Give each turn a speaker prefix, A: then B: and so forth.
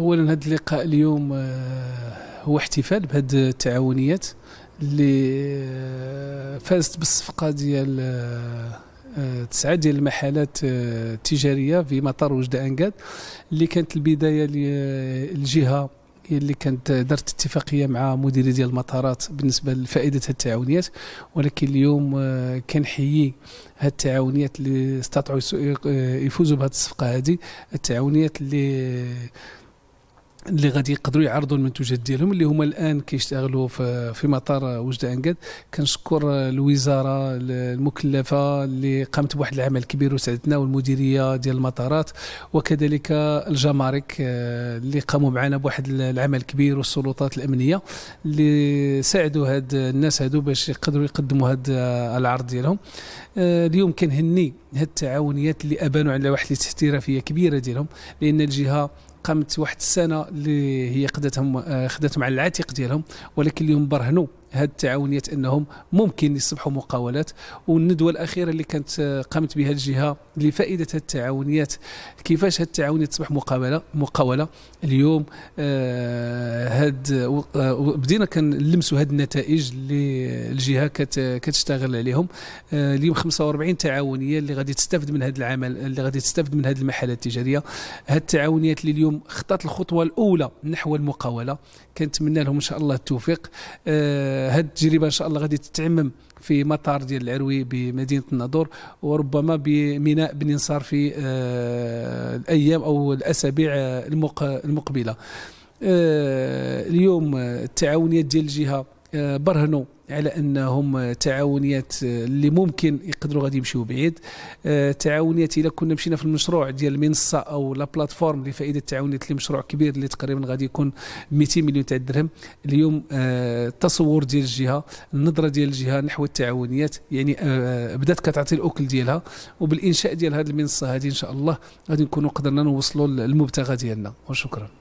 A: اولا هذا اللقاء اليوم آه، هو احتفال بهذه التعاونيات اللي آه، فازت بالصفقه ديال آه، تسعه ديال المحلات التجاريه في مطار وجده انقاد اللي كانت البدايه للجهه اللي كانت دارت اتفاقيه مع مديري ديال المطارات بالنسبه لفائده التعاونيات ولكن اليوم كنحيي هاد التعاونيات اللي استطاعوا يفوزوا بهذه الصفقه هذه التعاونيات اللي اللي غادي يقدروا يعرضوا المنتوجات ديالهم اللي هما الان كيشتغلوا في, في مطار وجده انقاد كنشكر الوزاره المكلفه اللي قامت بواحد العمل كبير وساعدتنا والمديريه ديال المطارات وكذلك الجمارك آه، اللي قاموا معنا بواحد العمل كبير والسلطات الامنيه اللي ساعدوا هاد الناس هادو باش يقدروا يقدموا هاد آه، العرض ديالهم آه، اليوم كنهني هاد التعاونيات اللي ابانوا على واحد الاحترافيه كبيره ديالهم لان الجهه قامت واحد السنه اللي هي خداتهم آه، خداتهم على العاتق ديالهم ولكن اليوم برهنوا هذه التعاونيات انهم ممكن يصبحوا مقاولات والندوه الاخيره اللي كانت آه، قامت بها الجهه لفائده هذه التعاونيات كيفاش هذه التعاونيات تصبح مقاوله مقاوله اليوم آه، هاد آه، بدينا كنلمسوا هاد النتائج اللي الجهه كتشتغل عليهم اليوم 45 تعاونيه اللي غادي تستافد من هذا العمل اللي غادي تستافد من هذه المحلات التجاريه هاد التعاونيات اللي اليوم خطات الخطوه الاولى نحو المقاوله كنتمنى لهم ان شاء الله التوفيق هذه التجربه ان شاء الله غادي تتعمم في مطار ديال العروي بمدينه الناظور وربما بميناء بن نصار في آه، الايام او الاسابيع آه، المقبله آه، اليوم التعاونيات ديال الجهه برهنوا على انهم تعاونيات آه، اللي ممكن يقدروا غادي يمشيو بعيد آه، تعاونيات الا كنا مشينا في المشروع ديال المنصه او لا بلاتفورم لفائده التعاونيات اللي مشروع كبير اللي تقريبا غادي يكون 200 مليون تاع الدرهم اليوم التصور آه، ديال الجهه النظره ديال الجهه نحو التعاونيات يعني بدات كتعطي الاكل ديالها وبالانشاء ديال هذه المنصه هذه ان شاء الله غادي نكونوا قدرنا نوصلوا للمبتغى ديالنا وشكرا